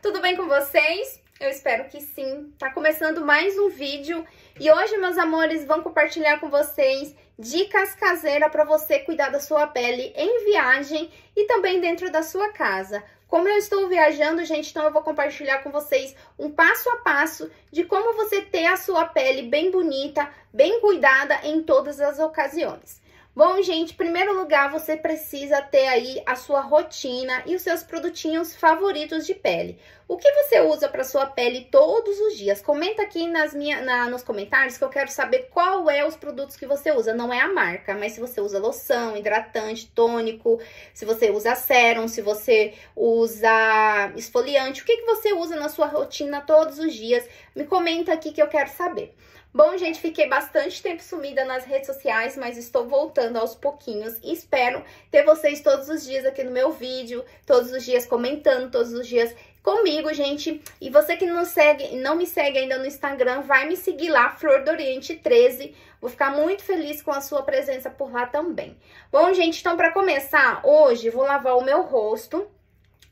tudo bem com vocês? Eu espero que sim. Tá começando mais um vídeo e hoje, meus amores, vão compartilhar com vocês dicas caseiras para você cuidar da sua pele em viagem e também dentro da sua casa. Como eu estou viajando, gente, então eu vou compartilhar com vocês um passo a passo de como você ter a sua pele bem bonita, bem cuidada em todas as ocasiões. Bom, gente, em primeiro lugar, você precisa ter aí a sua rotina e os seus produtinhos favoritos de pele. O que você usa para sua pele todos os dias? Comenta aqui nas minha, na, nos comentários que eu quero saber qual é os produtos que você usa. Não é a marca, mas se você usa loção, hidratante, tônico, se você usa sérum, se você usa esfoliante, o que, que você usa na sua rotina todos os dias? Me comenta aqui que eu quero saber. Bom, gente, fiquei bastante tempo sumida nas redes sociais, mas estou voltando aos pouquinhos e espero ter vocês todos os dias aqui no meu vídeo, todos os dias comentando, todos os dias comigo, gente. E você que não segue, não me segue ainda no Instagram, vai me seguir lá, Flor do Oriente 13. Vou ficar muito feliz com a sua presença por lá também. Bom, gente, então para começar, hoje vou lavar o meu rosto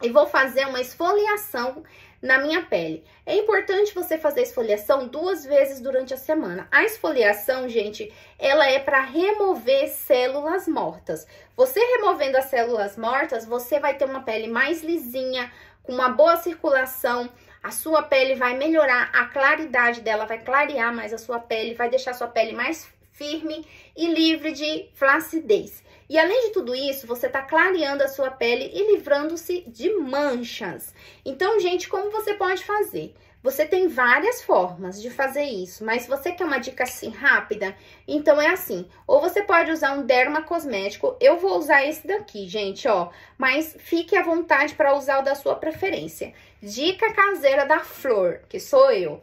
e vou fazer uma esfoliação na minha pele. É importante você fazer esfoliação duas vezes durante a semana. A esfoliação, gente, ela é para remover células mortas. Você removendo as células mortas, você vai ter uma pele mais lisinha, com uma boa circulação, a sua pele vai melhorar, a claridade dela vai clarear mais a sua pele, vai deixar a sua pele mais firme e livre de flacidez. E além de tudo isso, você está clareando a sua pele e livrando-se de manchas. Então, gente, como você pode fazer? Você tem várias formas de fazer isso, mas se você quer uma dica assim rápida, então é assim. Ou você pode usar um derma cosmético, eu vou usar esse daqui, gente, ó. Mas fique à vontade para usar o da sua preferência. Dica caseira da Flor, que sou eu.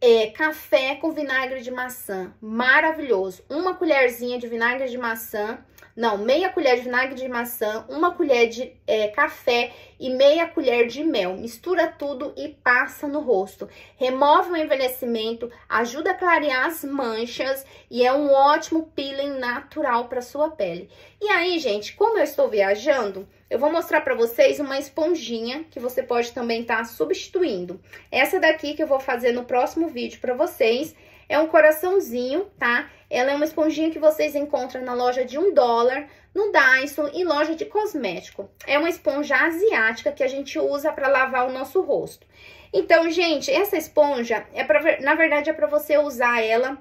É, café com vinagre de maçã, maravilhoso. Uma colherzinha de vinagre de maçã não, meia colher de vinagre de maçã, uma colher de é, café e meia colher de mel. Mistura tudo e passa no rosto. Remove o envelhecimento, ajuda a clarear as manchas e é um ótimo peeling natural para sua pele. E aí, gente, como eu estou viajando, eu vou mostrar para vocês uma esponjinha que você pode também estar tá substituindo. Essa daqui que eu vou fazer no próximo vídeo para vocês é um coraçãozinho, tá? Ela é uma esponjinha que vocês encontram na loja de um dólar, no Dyson e loja de cosmético. É uma esponja asiática que a gente usa para lavar o nosso rosto. Então, gente, essa esponja é para, na verdade, é para você usar ela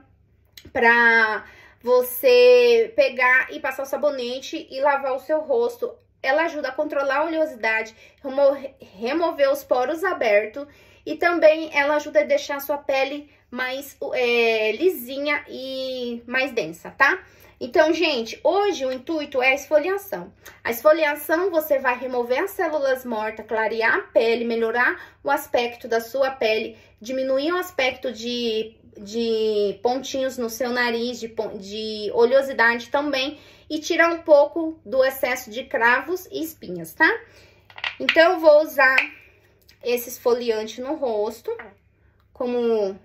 para você pegar e passar o sabonete e lavar o seu rosto. Ela ajuda a controlar a oleosidade, remover os poros abertos e também ela ajuda a deixar a sua pele mais é, lisinha e mais densa, tá? Então, gente, hoje o intuito é a esfoliação. A esfoliação você vai remover as células mortas, clarear a pele, melhorar o aspecto da sua pele, diminuir o aspecto de, de pontinhos no seu nariz, de, de oleosidade também, e tirar um pouco do excesso de cravos e espinhas, tá? Então, eu vou usar esse esfoliante no rosto como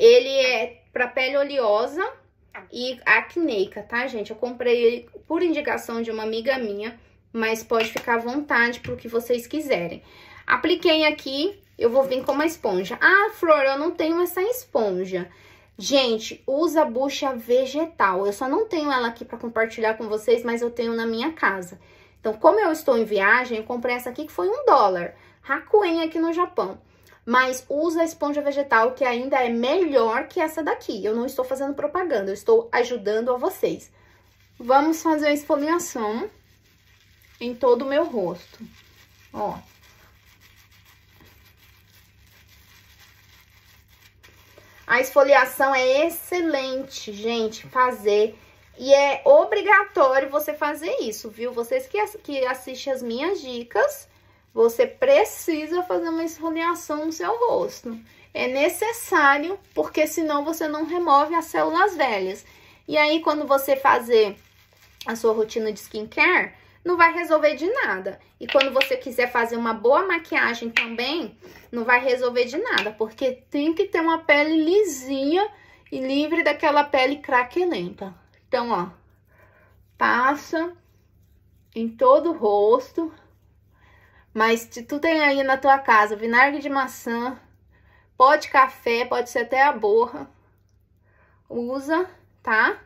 ele é para pele oleosa tá. e acneica, tá, gente? Eu comprei ele por indicação de uma amiga minha, mas pode ficar à vontade pro que vocês quiserem. Apliquei aqui, eu vou vir com uma esponja. Ah, Flor, eu não tenho essa esponja. Gente, usa bucha vegetal. Eu só não tenho ela aqui para compartilhar com vocês, mas eu tenho na minha casa. Então, como eu estou em viagem, eu comprei essa aqui que foi um dólar. Hakuen aqui no Japão mas usa a esponja vegetal que ainda é melhor que essa daqui. Eu não estou fazendo propaganda, eu estou ajudando a vocês. Vamos fazer a esfoliação em todo o meu rosto, ó. A esfoliação é excelente, gente, fazer. E é obrigatório você fazer isso, viu? Vocês que, que assistem as minhas dicas, você precisa fazer uma esfoliação no seu rosto. É necessário, porque senão você não remove as células velhas. E aí, quando você fazer a sua rotina de skincare, não vai resolver de nada. E quando você quiser fazer uma boa maquiagem também, não vai resolver de nada, porque tem que ter uma pele lisinha e livre daquela pele craquelenta. Então, ó, passa em todo o rosto, mas se tu tem aí na tua casa vinagre de maçã, pó de café, pode ser até a borra, usa, tá?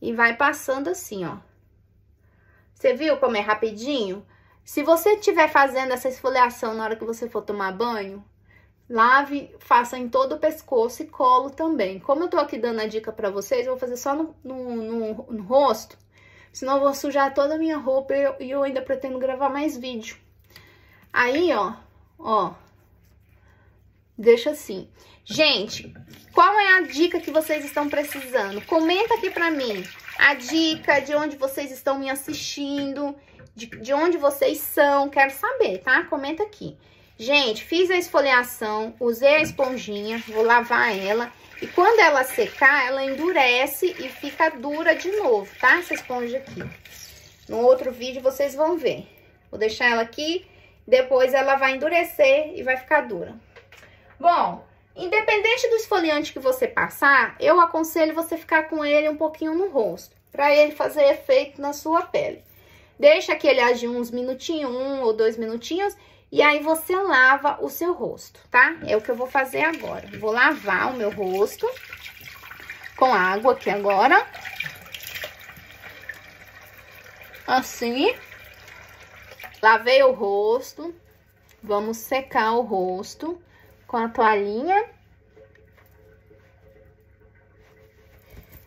E vai passando assim, ó. Você viu como é rapidinho? Se você estiver fazendo essa esfoliação na hora que você for tomar banho, lave, faça em todo o pescoço e colo também. Como eu tô aqui dando a dica pra vocês, eu vou fazer só no, no, no, no rosto, senão eu vou sujar toda a minha roupa e eu, e eu ainda pretendo gravar mais vídeo. Aí, ó, ó, deixa assim. Gente, qual é a dica que vocês estão precisando? Comenta aqui pra mim a dica de onde vocês estão me assistindo, de, de onde vocês são, quero saber, tá? Comenta aqui. Gente, fiz a esfoliação, usei a esponjinha, vou lavar ela. E quando ela secar, ela endurece e fica dura de novo, tá? Essa esponja aqui. No outro vídeo vocês vão ver. Vou deixar ela aqui depois ela vai endurecer e vai ficar dura. Bom, independente do esfoliante que você passar, eu aconselho você ficar com ele um pouquinho no rosto, para ele fazer efeito na sua pele. Deixa que ele age uns minutinhos, um ou dois minutinhos, e aí você lava o seu rosto, tá? É o que eu vou fazer agora. Vou lavar o meu rosto com água aqui agora. Assim. Lavei o rosto. Vamos secar o rosto com a toalhinha.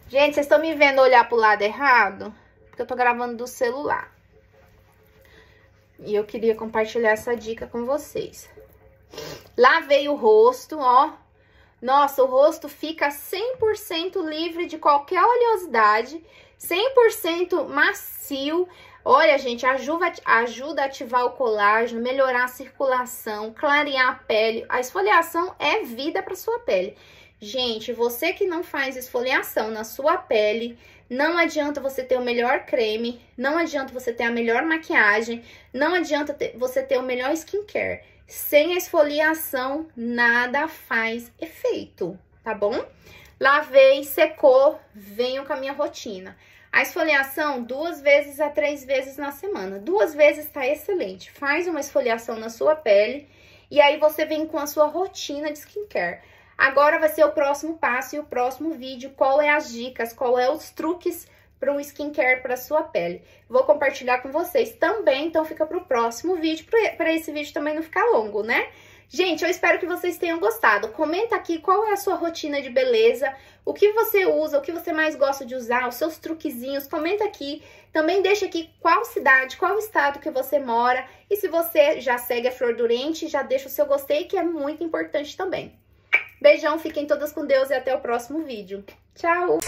Gente, vocês estão me vendo olhar pro lado errado? Porque eu tô gravando do celular. E eu queria compartilhar essa dica com vocês. Lavei o rosto, ó. Nossa, o rosto fica 100% livre de qualquer oleosidade, 100% macio. Olha, gente, ajuda, ajuda a ativar o colágeno, melhorar a circulação, clarear a pele. A esfoliação é vida para sua pele. Gente, você que não faz esfoliação na sua pele, não adianta você ter o melhor creme, não adianta você ter a melhor maquiagem, não adianta ter, você ter o melhor skincare. Sem a esfoliação, nada faz efeito, tá bom? Lavei, secou, venho com a minha rotina. A esfoliação duas vezes a três vezes na semana. Duas vezes tá excelente. Faz uma esfoliação na sua pele e aí você vem com a sua rotina de skincare. Agora vai ser o próximo passo e o próximo vídeo, qual é as dicas, qual é os truques para um skincare para sua pele. Vou compartilhar com vocês também, então fica para o próximo vídeo, para esse vídeo também não ficar longo, né? Gente, eu espero que vocês tenham gostado. Comenta aqui qual é a sua rotina de beleza, o que você usa, o que você mais gosta de usar, os seus truquezinhos. Comenta aqui. Também deixa aqui qual cidade, qual estado que você mora. E se você já segue a Flor Durente, já deixa o seu gostei, que é muito importante também. Beijão, fiquem todas com Deus e até o próximo vídeo. Tchau!